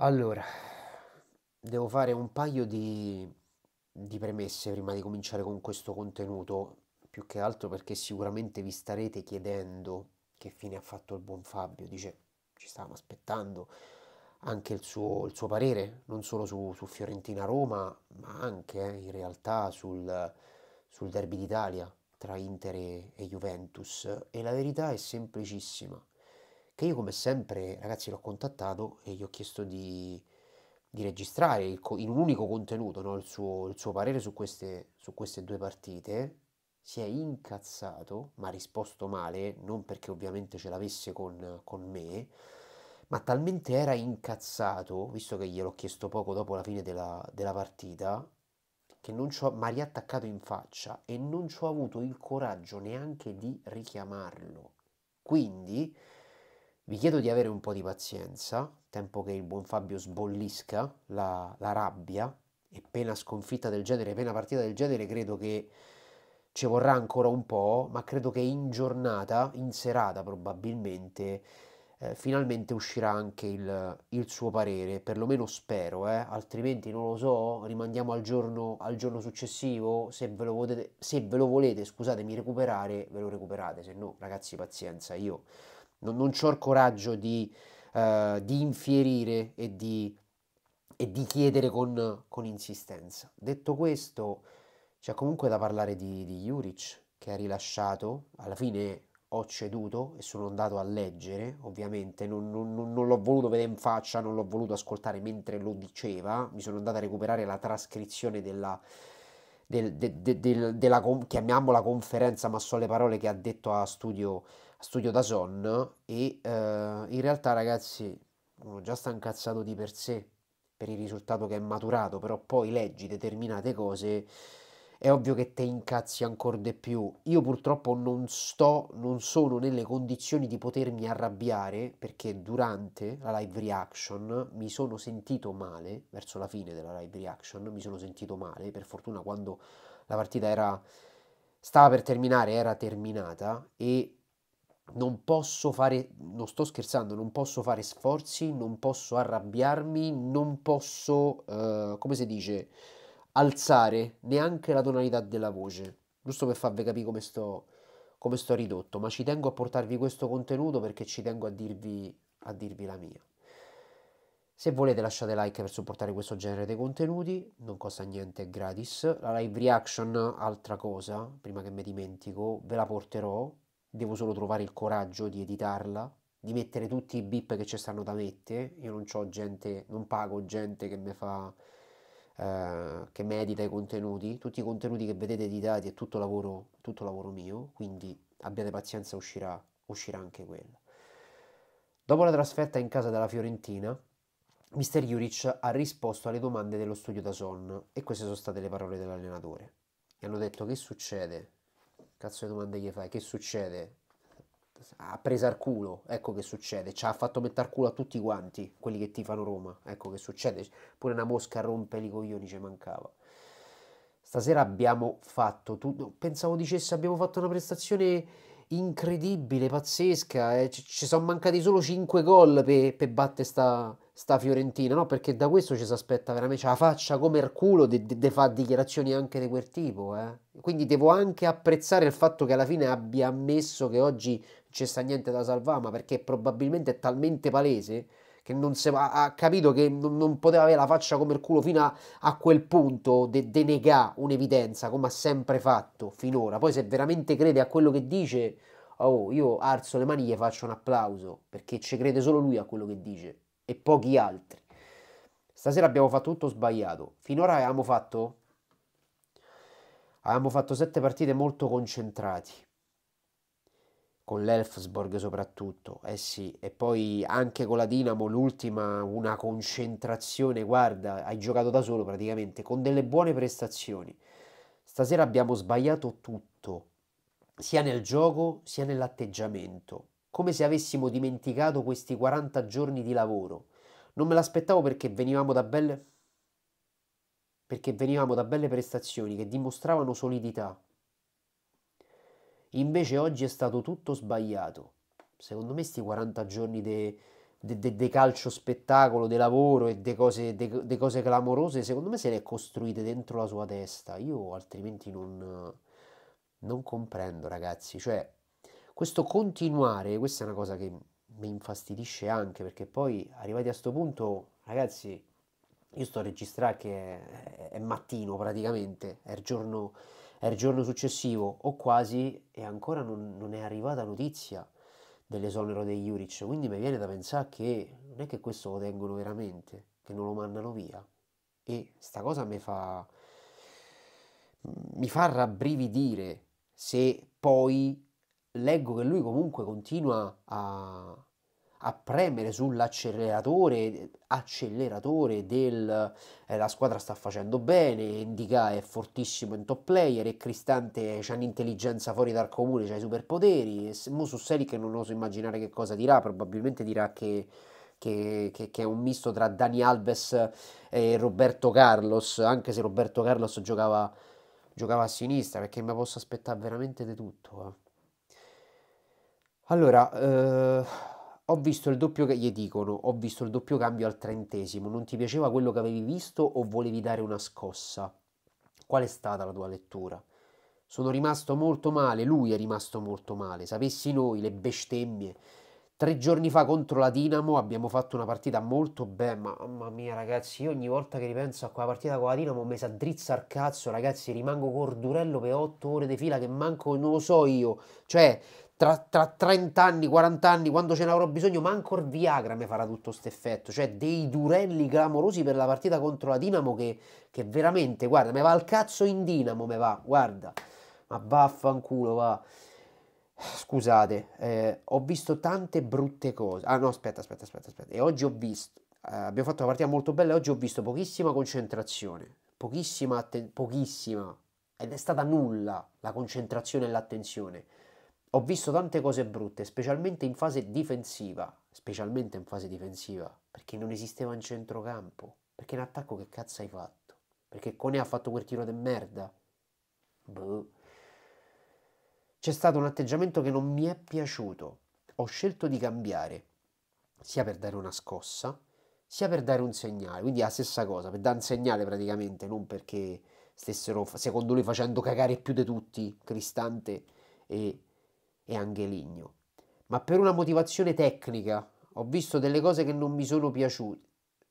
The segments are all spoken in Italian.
Allora, devo fare un paio di, di premesse prima di cominciare con questo contenuto, più che altro perché sicuramente vi starete chiedendo che fine ha fatto il buon Fabio, dice ci stavamo aspettando anche il suo, il suo parere, non solo su, su Fiorentina-Roma, ma anche eh, in realtà sul, sul derby d'Italia tra Inter e, e Juventus. E la verità è semplicissima che io come sempre, ragazzi, l'ho contattato e gli ho chiesto di, di registrare il, in un unico contenuto no? il, suo, il, suo, parere su queste, su queste due partite. Si è incazzato, ma ha risposto male, non perché ovviamente ce l'avesse con, con me, ma talmente era incazzato, visto che gliel'ho chiesto poco dopo la fine della, della partita, che non mi ha riattaccato in faccia e non ci ho avuto il coraggio neanche di richiamarlo. Quindi vi chiedo di avere un po' di pazienza, tempo che il buon Fabio sbollisca la, la rabbia e pena sconfitta del genere, pena partita del genere, credo che ci vorrà ancora un po', ma credo che in giornata, in serata probabilmente, eh, finalmente uscirà anche il, il, suo parere, perlomeno spero, eh? altrimenti non lo so, rimandiamo al giorno, al giorno successivo, se ve, volete, se ve lo volete, scusatemi, recuperare, ve lo recuperate, se no ragazzi pazienza, io non, non ho il coraggio di, uh, di infierire e di, e di chiedere con, con, insistenza. Detto questo, c'è comunque da parlare di, di Juric che ha rilasciato, alla fine ho ceduto e sono andato a leggere, ovviamente non, non, non, l'ho voluto vedere in faccia, non l'ho voluto ascoltare mentre lo diceva, mi sono andato a recuperare la trascrizione della, del, de, de, de, della chiamiamola conferenza, ma so le parole che ha detto a studio studio da son e eh, in realtà ragazzi uno già sta incazzato di per sé per il risultato che è maturato, però poi leggi determinate cose è ovvio che te incazzi ancora di più. Io purtroppo non sto, non sono nelle condizioni di potermi arrabbiare perché durante la live reaction mi sono sentito male, verso la fine della live reaction mi sono sentito male, per fortuna quando la partita era stava per terminare, era terminata e non posso fare, non sto scherzando, non posso fare sforzi, non posso arrabbiarmi, non posso, eh, come si dice, alzare neanche la tonalità della voce, giusto per farvi capire come sto, come sto ridotto, ma ci tengo a portarvi questo contenuto perché ci tengo a dirvi, a dirvi la mia. Se volete lasciate like per supportare questo genere di contenuti, non costa niente, è gratis. La live reaction, altra cosa, prima che mi dimentico, ve la porterò devo solo trovare il coraggio di editarla, di mettere tutti i bip che ci stanno da mettere. Io non ho gente, non pago gente che mi fa eh, che medita i contenuti, tutti i contenuti che vedete editati è tutto lavoro, tutto lavoro mio, quindi abbiate pazienza, uscirà, uscirà anche quello. Dopo la trasferta in casa della Fiorentina, Mr. Juric ha risposto alle domande dello studio da Son e queste sono state le parole dell'allenatore. Mi hanno detto che succede Cazzo di domande gli fai? Che succede? Ha preso al culo, ecco che succede. Ci ha fatto mettere al culo a tutti quanti quelli che ti fanno Roma, ecco che succede. Pure una mosca rompe i coglioni, ci mancava. Stasera abbiamo fatto tutto. Pensavo dicesse abbiamo fatto una prestazione incredibile, pazzesca. Eh. Ci sono mancati solo 5 gol per pe battere sta, sta, Fiorentina, no? Perché da questo ci si aspetta veramente la faccia come Erculo di de, de fare dichiarazioni anche di quel tipo. Eh. Quindi devo anche apprezzare il fatto che alla fine abbia ammesso che oggi c'è sta niente da salvare, ma perché probabilmente è talmente palese che non se, ha, ha, capito che non, non, poteva avere la faccia come il culo fino a, a quel punto de, negare un'evidenza come ha sempre fatto finora. Poi se veramente crede a quello che dice, oh, io alzo le mani e faccio un applauso perché ci crede solo lui a quello che dice e pochi altri. Stasera abbiamo fatto tutto sbagliato. Finora avevamo fatto avevamo fatto sette partite molto concentrati con l'Elfsborg soprattutto, eh sì, e poi anche con la Dinamo l'ultima una concentrazione, guarda, hai giocato da solo praticamente, con delle buone prestazioni. Stasera abbiamo sbagliato tutto, sia nel gioco sia nell'atteggiamento, come se avessimo dimenticato questi 40 giorni di lavoro. Non me l'aspettavo perché venivamo da belle perché venivamo da belle prestazioni che dimostravano solidità, Invece oggi è stato tutto sbagliato. Secondo me sti 40 giorni di calcio spettacolo, di lavoro e di cose, cose, clamorose, secondo me se le è costruite dentro la sua testa. Io altrimenti non, non comprendo, ragazzi. Cioè, questo continuare, questa è una cosa che mi infastidisce anche, perché poi arrivati a questo punto, ragazzi, io sto a registrare che è, è mattino praticamente, è il giorno è il giorno successivo, o quasi, e ancora non, non è arrivata notizia dell'esonero dei Juric, quindi mi viene da pensare che non è che questo lo tengono veramente, che non lo mandano via. E sta cosa mi fa... mi fa rabbrividire se poi leggo che lui comunque continua a, a premere sull'acceleratore acceleratore del eh, la squadra sta facendo bene Indica è fortissimo in top player e Cristante c'ha un'intelligenza fuori dal comune c'ha i superpoteri e mo su Selic non oso immaginare che cosa dirà probabilmente dirà che che, che, che, è un misto tra Dani Alves e Roberto Carlos, anche se Roberto Carlos giocava, giocava a sinistra, perché mi posso aspettare veramente di tutto. Eh. Allora, eh, ho visto il doppio che gli dicono, ho visto il doppio cambio al trentesimo, non ti piaceva quello che avevi visto o volevi dare una scossa? Qual è stata la tua lettura? Sono rimasto molto male, lui è rimasto molto male, sapessi noi le bestemmie. Tre giorni fa contro la Dinamo abbiamo fatto una partita molto bella, mamma mia ragazzi, io ogni volta che ripenso a quella partita con la Dinamo mi sa drizza al cazzo, ragazzi, rimango cordurello per otto ore di fila che manco, non lo so io, cioè tra, tra 30 anni, 40 anni, quando ce n'avrò bisogno, ma ancora Viagra mi farà tutto questo effetto. Cioè, dei durelli clamorosi per la partita contro la Dinamo che, che veramente, guarda, mi va al cazzo in Dinamo, mi va, guarda. Ma vaffanculo, va. Scusate, eh, ho visto tante brutte cose. Ah no, aspetta, aspetta, aspetta, aspetta. E oggi ho visto, eh, abbiamo fatto una partita molto bella e oggi ho visto pochissima concentrazione, pochissima, atten- pochissima, ed è stata nulla la concentrazione e l'attenzione ho visto tante cose brutte, specialmente in fase difensiva, specialmente in fase difensiva, perché non esisteva in centrocampo, perché in attacco che cazzo hai fatto? Perché Cone ha fatto quel tiro di merda? Boh. C'è stato un atteggiamento che non mi è piaciuto. Ho scelto di cambiare, sia per dare una scossa, sia per dare un segnale, quindi è la stessa cosa, per dare un segnale praticamente, non perché stessero, secondo lui, facendo cagare più di tutti Cristante e e Angeligno, ma per una motivazione tecnica ho visto delle cose che non mi sono piaciute.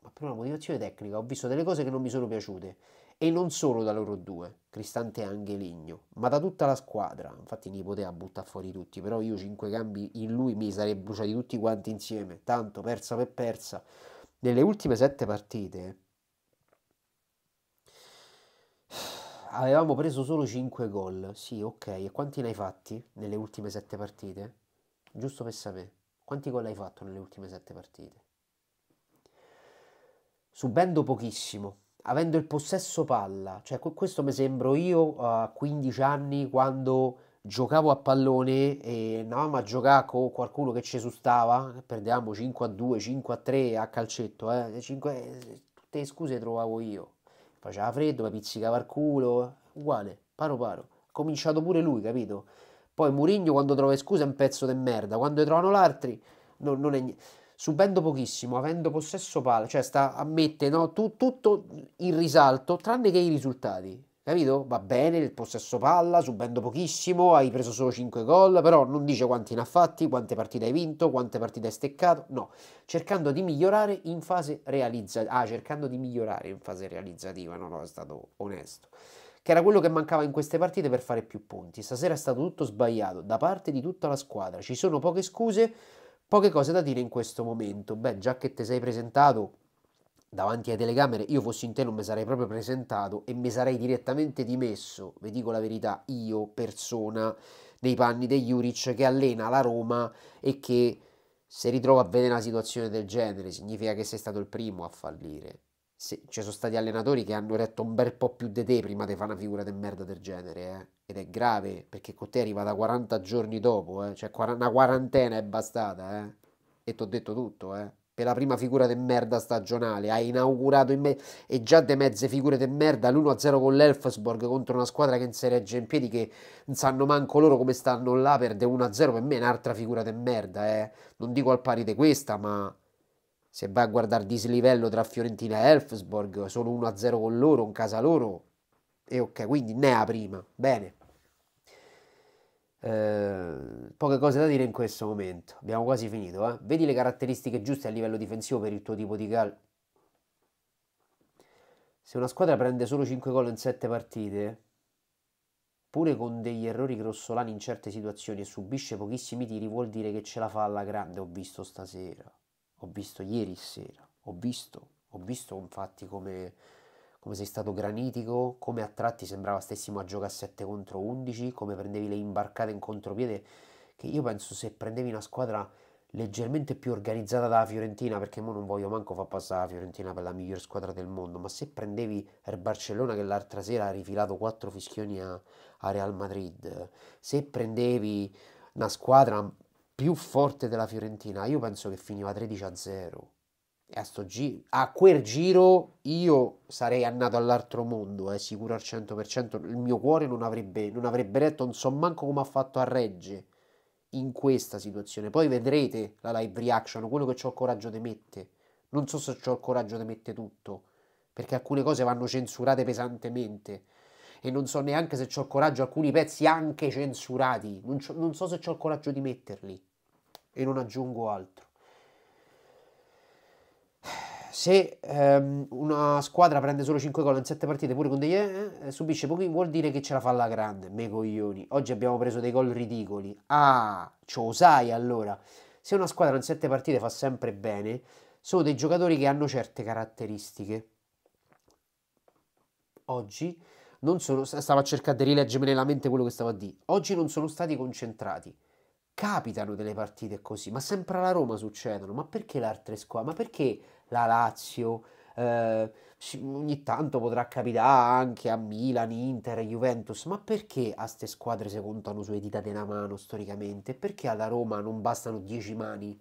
Ma per una motivazione tecnica ho visto delle cose che non mi sono piaciute e non solo da loro due, Cristante e Angeligno, ma da tutta la squadra. Infatti li poteva buttare fuori tutti, però io cinque cambi in lui mi sarei bruciati tutti quanti insieme, tanto persa per persa. Nelle ultime sette partite avevamo preso solo 5 gol. Sì, ok. E quanti ne hai fatti nelle ultime 7 partite? Giusto per sapere. Quanti gol hai fatto nelle ultime 7 partite? Subendo pochissimo, avendo il possesso palla. Cioè, questo mi sembro io a 15 anni quando giocavo a pallone e andavamo a giocare con qualcuno che ci sustava, perdevamo 5 a 2, 5 a 3 a calcetto, eh? 5... Eh, tutte le scuse trovavo io faceva freddo, mi pizzicava il culo, uguale, paro paro. cominciato pure lui, capito? Poi Murigno quando trova scusa è un pezzo di merda, quando ne trovano l'altri non, non è niente. Subendo pochissimo, avendo possesso palla, cioè sta, ammette no, tu, tutto in risalto, tranne che i risultati capito? Va bene il possesso palla, subendo pochissimo, hai preso solo 5 gol, però non dice quanti ne ha fatti, quante partite hai vinto, quante partite hai steccato, no, cercando di migliorare in fase realizzativa, ah, cercando di migliorare in fase realizzativa, no, no, è stato onesto, che era quello che mancava in queste partite per fare più punti, stasera è stato tutto sbagliato da parte di tutta la squadra, ci sono poche scuse, poche cose da dire in questo momento, beh, già che ti sei presentato davanti alle telecamere, io fossi in te non mi sarei proprio presentato e mi sarei direttamente dimesso, vi dico la verità, io persona nei panni di Juric che allena la Roma e che se ritrova a vedere una situazione del genere significa che sei stato il primo a fallire. Se, ci cioè, sono stati allenatori che hanno retto un bel po' più di te prima di fare una figura di merda del genere, eh? ed è grave perché con te arriva da 40 giorni dopo, eh? cioè una quarantena è bastata, eh? e ti ho detto tutto. Eh? per la prima figura di merda stagionale, ha inaugurato in me- e già de mezze figure di merda l'1-0 con l'Elfsborg contro una squadra che in serie regge in piedi che non sanno manco loro come stanno là, perde 1-0 per me è un'altra figura di merda, eh. non dico al pari di questa ma se vai a guardare dislivello tra Fiorentina e Elfsborg, solo 1-0 con loro in casa loro e ok, quindi ne ha prima, bene. Eh, poche cose da dire in questo momento. Abbiamo quasi finito. Eh? Vedi le caratteristiche giuste a livello difensivo per il tuo tipo di calcio. Se una squadra prende solo 5 gol in 7 partite, pure con degli errori grossolani in certe situazioni e subisce pochissimi tiri, vuol dire che ce la fa alla grande. Ho visto stasera, ho visto ieri sera, ho visto, ho visto infatti come come sei stato granitico, come a tratti sembrava stessimo a giocare a 7 contro 11, come prendevi le imbarcate in contropiede, che io penso se prendevi una squadra leggermente più organizzata dalla Fiorentina, perché mo non voglio manco far passare la Fiorentina per la miglior squadra del mondo, ma se prendevi il Barcellona che l'altra sera ha rifilato 4 fischioni a, a Real Madrid, se prendevi una squadra più forte della Fiorentina, io penso che finiva 13 a 0 a, sto giro, a quel giro io sarei andato all'altro mondo, eh, sicuro al 100%, il mio cuore non avrebbe, non avrebbe retto, non so manco come ha fatto a Regge in questa situazione. Poi vedrete la live reaction, quello che ho il coraggio di mettere. Non so se ho il coraggio di mettere tutto, perché alcune cose vanno censurate pesantemente e non so neanche se ho il coraggio, alcuni pezzi anche censurati, non, non so se ho il coraggio di metterli e non aggiungo altro se ehm, una squadra prende solo 5 gol in 7 partite pure con degli eh, eh, subisce pochi vuol dire che ce la fa alla grande me coglioni oggi abbiamo preso dei gol ridicoli ah ce lo sai allora se una squadra in 7 partite fa sempre bene sono dei giocatori che hanno certe caratteristiche oggi non sono stavo a cercare di rileggermi nella mente quello che stavo a dire oggi non sono stati concentrati capitano delle partite così ma sempre alla Roma succedono ma perché le altre squadre ma perché la Lazio, eh, ogni tanto potrà capitare anche a Milan, Inter, Juventus, ma perché a queste squadre si contano sulle dita di una mano storicamente? Perché alla Roma non bastano dieci mani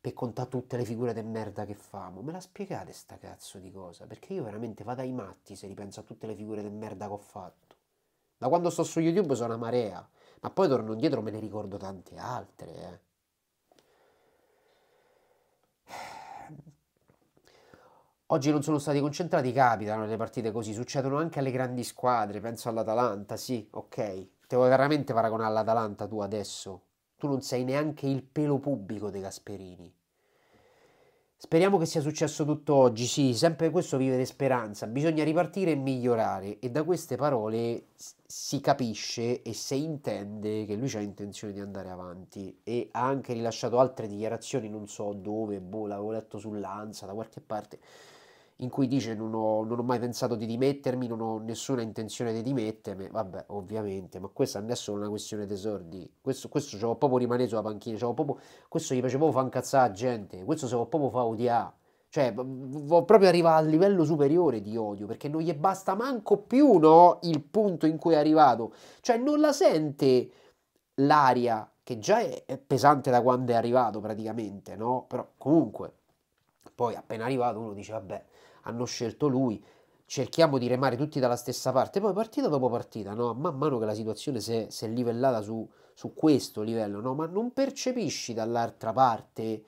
per contare tutte le figure di merda che famo? Me la spiegate sta cazzo di cosa? Perché io veramente vado ai matti se ripenso a tutte le figure di merda che ho fatto. Da quando sto su YouTube sono una marea, ma poi torno indietro me ne ricordo tante altre, eh. oggi non sono stati concentrati, capitano le partite così, succedono anche alle grandi squadre, penso all'Atalanta, sì, ok, te vuoi veramente paragonare all'Atalanta tu adesso? Tu non sei neanche il pelo pubblico dei Gasperini. Speriamo che sia successo tutto oggi, sì, sempre questo vivere speranza, bisogna ripartire e migliorare e da queste parole si capisce e si intende che lui ha intenzione di andare avanti e ha anche rilasciato altre dichiarazioni, non so dove, boh, l'avevo letto sull'Ansa, da qualche parte, in cui dice non ho, non ho, mai pensato di dimettermi, non ho nessuna intenzione di dimettermi, vabbè ovviamente, ma questa non è solo una questione tesordi, questo, questo ce l'ho proprio rimane sulla panchina, proprio, questo gli piace proprio far incazzare la gente, questo se l'ho proprio fa odiare, cioè proprio arriva al livello superiore di odio, perché non gli basta manco più no, il punto in cui è arrivato, cioè non la sente l'aria che già è, è pesante da quando è arrivato praticamente, no? Però comunque... Poi appena arrivato uno dice vabbè, hanno scelto lui, cerchiamo di remare tutti dalla stessa parte, poi partita dopo partita, no? man mano che la situazione si è, livellata su, su, questo livello, no? ma non percepisci dall'altra parte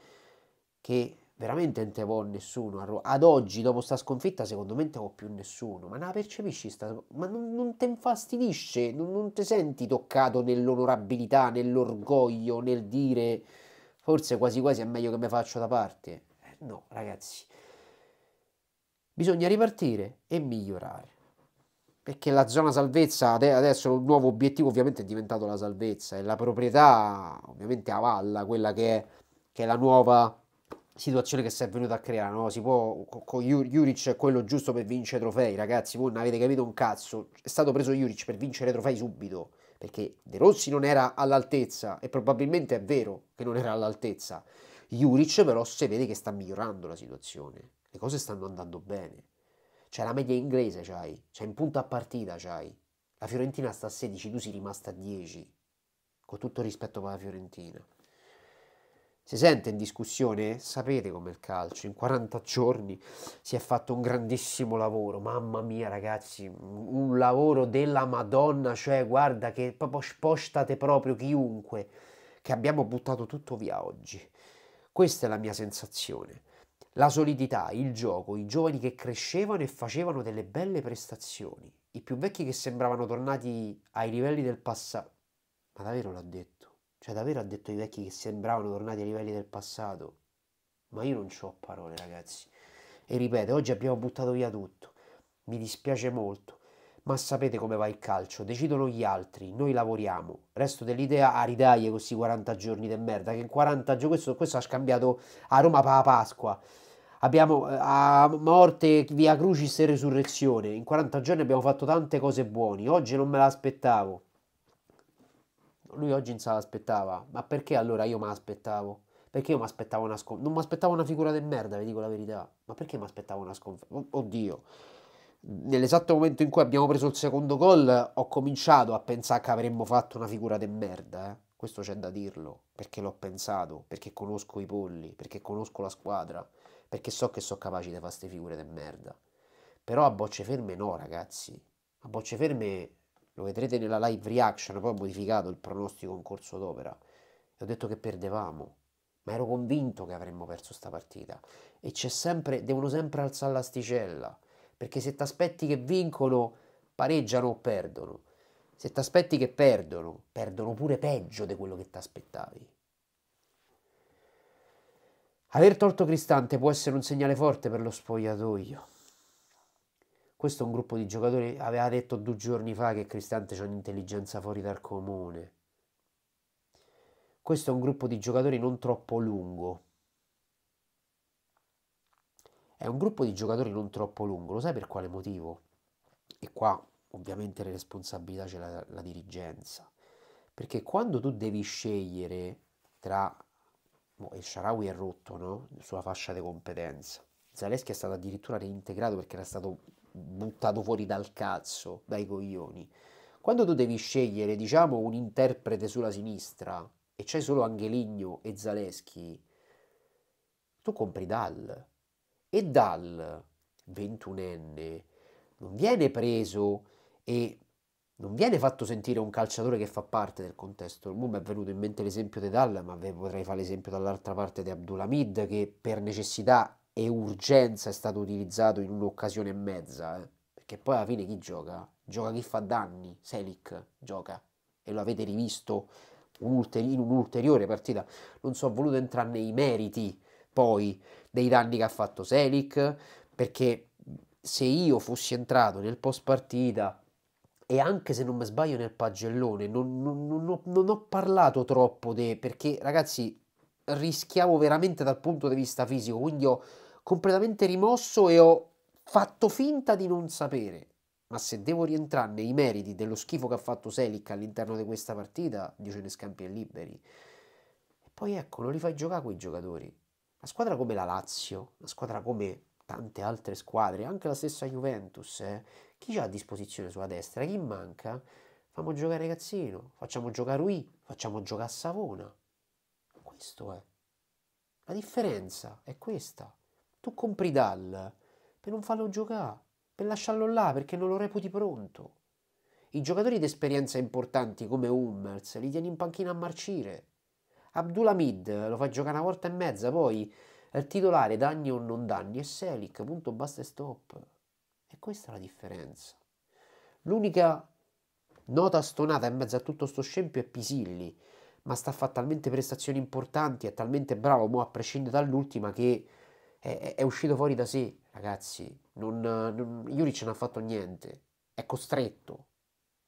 che veramente non te vuole nessuno. Ad oggi, dopo sta sconfitta, secondo me non te vuole più nessuno. Ma non la percepisci, sta... ma non, non ti infastidisce, non, non ti senti toccato nell'onorabilità, nell'orgoglio, nel dire forse quasi quasi è meglio che mi faccio da parte. Eh, no, ragazzi bisogna ripartire e migliorare. Perché la zona salvezza, adesso il nuovo obiettivo ovviamente è diventato la salvezza e la proprietà ovviamente avalla quella che è, che è la nuova situazione che si è venuta a creare. No? Si può, con Juric è quello giusto per vincere trofei, ragazzi, voi non avete capito un cazzo. È stato preso Juric per vincere trofei subito, perché De Rossi non era all'altezza e probabilmente è vero che non era all'altezza. Juric però se vede che sta migliorando la situazione le cose stanno andando bene. C'è cioè, la media inglese, c'hai, c'è cioè, in punta a partita, c'hai. La Fiorentina sta a 16, tu sei rimasta a 10. Con tutto rispetto per la Fiorentina. Si sente in discussione? Sapete com'è il calcio, in 40 giorni si è fatto un grandissimo lavoro, mamma mia ragazzi, un lavoro della Madonna, cioè guarda che proprio spostate proprio chiunque, che abbiamo buttato tutto via oggi. Questa è la mia sensazione. La solidità, il gioco, i giovani che crescevano e facevano delle belle prestazioni, i più vecchi che sembravano tornati ai livelli del passato. Ma davvero l'ha detto? Cioè davvero ha detto i vecchi che sembravano tornati ai livelli del passato? Ma io non ho parole ragazzi. E ripeto, oggi abbiamo buttato via tutto. Mi dispiace molto. Ma sapete come va il calcio, decidono gli altri, noi lavoriamo. Resto dell'idea a ah, ridaglie questi 40 giorni di merda, che in 40 giorni questo, questo ha scambiato a Roma per la Pasqua abbiamo eh, a morte via crucis e resurrezione. In 40 giorni abbiamo fatto tante cose buone. Oggi non me l'aspettavo. Lui oggi non se l'aspettava. Ma perché allora io me l'aspettavo? Perché io mi aspettavo una sconfitta? Non mi aspettavo una figura del merda, vi dico la verità. Ma perché mi aspettavo una sconfitta? Oddio. Nell'esatto momento in cui abbiamo preso il secondo gol, ho cominciato a pensare che avremmo fatto una figura del merda. Eh? Questo c'è da dirlo, perché l'ho pensato, perché conosco i polli, perché conosco la squadra perché so che sono capace di fare queste figure di merda. Però a bocce ferme no, ragazzi. A bocce ferme lo vedrete nella live reaction, poi ho modificato il pronostico in corso d'opera. E ho detto che perdevamo, ma ero convinto che avremmo perso sta partita. E c'è sempre, devono sempre alzare l'asticella, perché se ti aspetti che vincono, pareggiano o perdono. Se ti aspetti che perdono, perdono pure peggio di quello che ti aspettavi. Aver tolto Cristante può essere un segnale forte per lo spogliatoio. Questo è un gruppo di giocatori aveva detto due giorni fa che Cristante c'è un'intelligenza fuori dal comune. Questo è un gruppo di giocatori non troppo lungo. È un gruppo di giocatori non troppo lungo, lo sai per quale motivo? E qua ovviamente le responsabilità c'è l'ha la dirigenza. Perché quando tu devi scegliere tra il Sharawi è rotto no? sulla fascia di competenza. Zaleschi è stato addirittura reintegrato perché era stato buttato fuori dal cazzo, dai coglioni. Quando tu devi scegliere, diciamo, un interprete sulla sinistra e c'è solo Angeligno e Zaleschi, tu compri Dal. E Dal, ventunenne, non viene preso e non viene fatto sentire un calciatore che fa parte del contesto. Mo mi è venuto in mente l'esempio di Dalla, ma ve potrei fare l'esempio dall'altra parte di Abdulhamid, che per necessità e urgenza è stato utilizzato in un'occasione e mezza. Eh. Perché poi alla fine chi gioca? Gioca chi fa danni. Selic gioca. E lo avete rivisto in un'ulteriore partita. Non sono voluto entrare nei meriti poi dei danni che ha fatto Selic, perché se io fossi entrato nel post partita e anche se non mi sbaglio nel pagellone non, non, non, ho, non ho, parlato troppo de, perché ragazzi rischiavo veramente dal punto di vista fisico quindi ho completamente rimosso e ho fatto finta di non sapere ma se devo rientrare nei meriti dello schifo che ha fatto Selic all'interno di questa partita Dio ce ne scampi e liberi e poi ecco non li fai giocare quei giocatori una squadra come la Lazio una squadra come tante altre squadre, anche la stessa Juventus, eh. chi c'ha a disposizione sulla destra? Chi manca? Facciamo giocare Cazzino, facciamo giocare Rui, facciamo giocare Savona. Questo è. La differenza è questa. Tu compri Dal per non farlo giocare, per lasciarlo là perché non lo reputi pronto. I giocatori d'esperienza importanti come Hummers li tieni in panchina a marcire. Abdulhamid lo fa giocare una volta e mezza, poi il titolare danni o non danni è Selic, punto, basta e stop. E questa è la differenza. L'unica nota stonata in mezzo a tutto sto scempio è Pisilli, ma sta a fare talmente prestazioni importanti, è talmente bravo, mo a prescindere dall'ultima, che è, è uscito fuori da sé, ragazzi. Non, non, Juric non ha fatto niente, è costretto.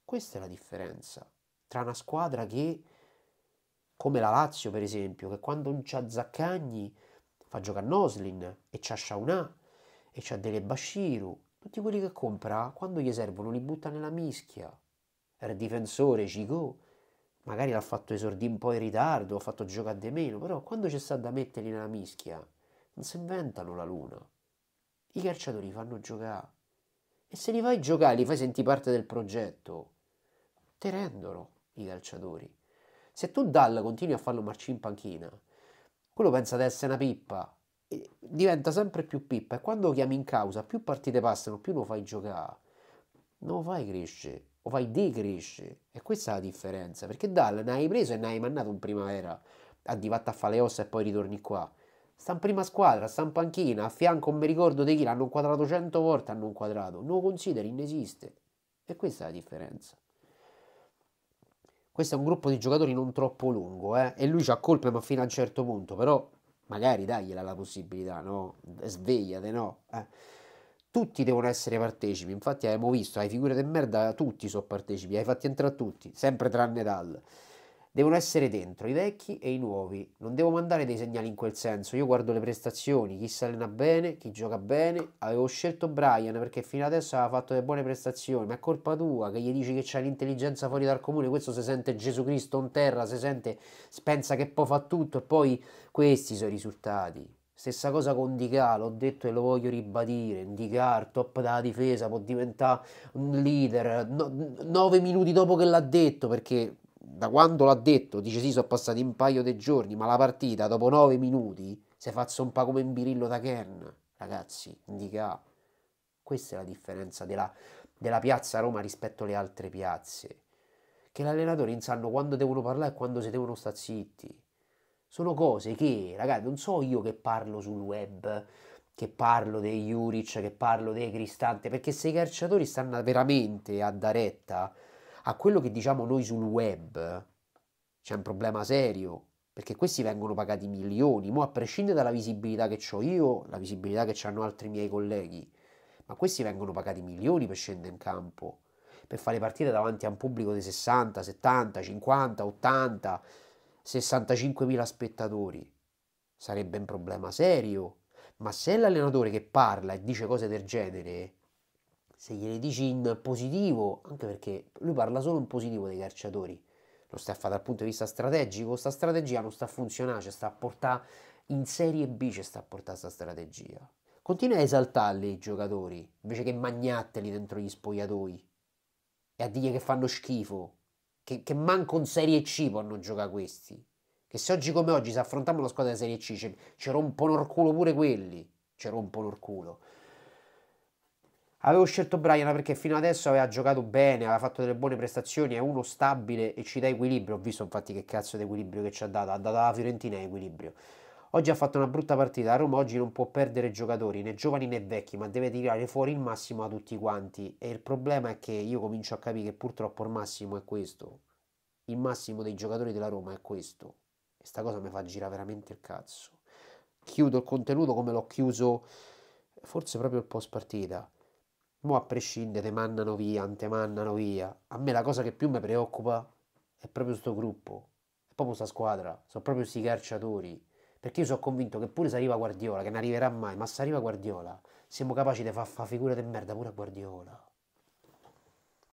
Questa è la differenza tra una squadra che, come la Lazio per esempio, che quando non c'ha Zaccagni fa giocare Noslin e c'ha Shauna e c'ha delle Bashiru. Tutti quelli che compra, quando gli servono, li butta nella mischia. Era difensore, Gigot, magari l'ha fatto esordire un po' in ritardo, ha fatto giocare di meno, però quando c'è sta da metterli nella mischia, non si inventano la luna. I calciatori fanno giocare. E se li fai giocare, li fai sentire parte del progetto, te rendono i calciatori. Se tu Dalla continui a farlo marci in panchina, quello pensa di essere una pippa, e diventa sempre più pippa e quando chiami in causa più partite passano, più lo fai giocare, non lo fai crescere, lo fai decrescere e questa è la differenza, perché Dal ne hai preso e ne hai mandato in primavera, a divatta a fare le ossa e poi ritorni qua. Sta in prima squadra, sta in panchina, a fianco non mi ricordo di chi, l'hanno inquadrato cento volte, hanno inquadrato, non lo consideri, non esiste. E questa è la differenza questo è un gruppo di giocatori non troppo lungo, eh? e lui ha colpe ma fino a un certo punto, però magari dagliela la possibilità, no? Svegliate, no? Eh? Tutti devono essere partecipi, infatti abbiamo visto, hai figure di merda tutti sono partecipi, hai fatti entrare tutti, sempre tranne Dal. Devono essere dentro i vecchi e i nuovi. Non devo mandare dei segnali in quel senso. Io guardo le prestazioni, chi si allena bene, chi gioca bene. Avevo scelto Brian perché fino adesso aveva fatto delle buone prestazioni, ma è colpa tua che gli dici che c'ha l'intelligenza fuori dal comune. Questo si sente Gesù Cristo in terra, si sente, pensa che poi fa tutto e poi questi sono i risultati. Stessa cosa con Dica, l'ho detto e lo voglio ribadire. Dica, top della difesa, può diventare un leader. No, nove minuti dopo che l'ha detto, perché da quando l'ha detto, dice sì, sono passati un paio di giorni, ma la partita dopo nove minuti si è fatto un po' come un birillo da Kern, ragazzi, indica. Questa è la differenza della, della piazza Roma rispetto alle altre piazze. Che gli allenatori non sanno quando devono parlare e quando si devono stare zitti. Sono cose che, ragazzi, non so io che parlo sul web, che parlo dei Juric, che parlo dei Cristante, perché se i calciatori stanno veramente a daretta a quello che diciamo noi sul web c'è un problema serio, perché questi vengono pagati milioni, mo a prescindere dalla visibilità che ho io, la visibilità che hanno altri miei colleghi, ma questi vengono pagati milioni per scendere in campo, per fare partire davanti a un pubblico di 60, 70, 50, 80, 65 mila spettatori. Sarebbe un problema serio, ma se l'allenatore che parla e dice cose del genere, se glieli dici in positivo, anche perché lui parla solo in positivo dei calciatori, lo sta a fare dal punto di vista strategico, sta strategia non sta a funzionare, cioè sta a portare in Serie B, ci cioè sta a portare questa strategia. Continua a esaltarli i giocatori, invece che magnatteli dentro gli spogliatoi e a dire che fanno schifo, che, che manco in Serie C possono giocare questi. Che se oggi come oggi, se affrontiamo una squadra di Serie C, ci, ci rompono il culo pure quelli, ci rompono il culo. Avevo scelto Brian perché fino adesso aveva giocato bene, aveva fatto delle buone prestazioni, è uno stabile e ci dà equilibrio. Ho visto infatti che cazzo di equilibrio che ci ha dato, ha dato alla Fiorentina equilibrio. Oggi ha fatto una brutta partita, la Roma oggi non può perdere giocatori, né giovani né vecchi, ma deve tirare fuori il massimo a tutti quanti. E il problema è che io comincio a capire che purtroppo il massimo è questo. Il massimo dei giocatori della Roma è questo. E sta cosa mi fa girare veramente il cazzo. Chiudo il contenuto come l'ho chiuso forse proprio il post partita Mo a prescindere, mannano via, antemannano via. A me la cosa che più mi preoccupa è proprio questo gruppo, è proprio questa squadra, sono proprio questi calciatori. Perché io sono convinto che pure se arriva Guardiola, che non arriverà mai, ma se arriva Guardiola, siamo capaci di far fa figura di merda pure a Guardiola.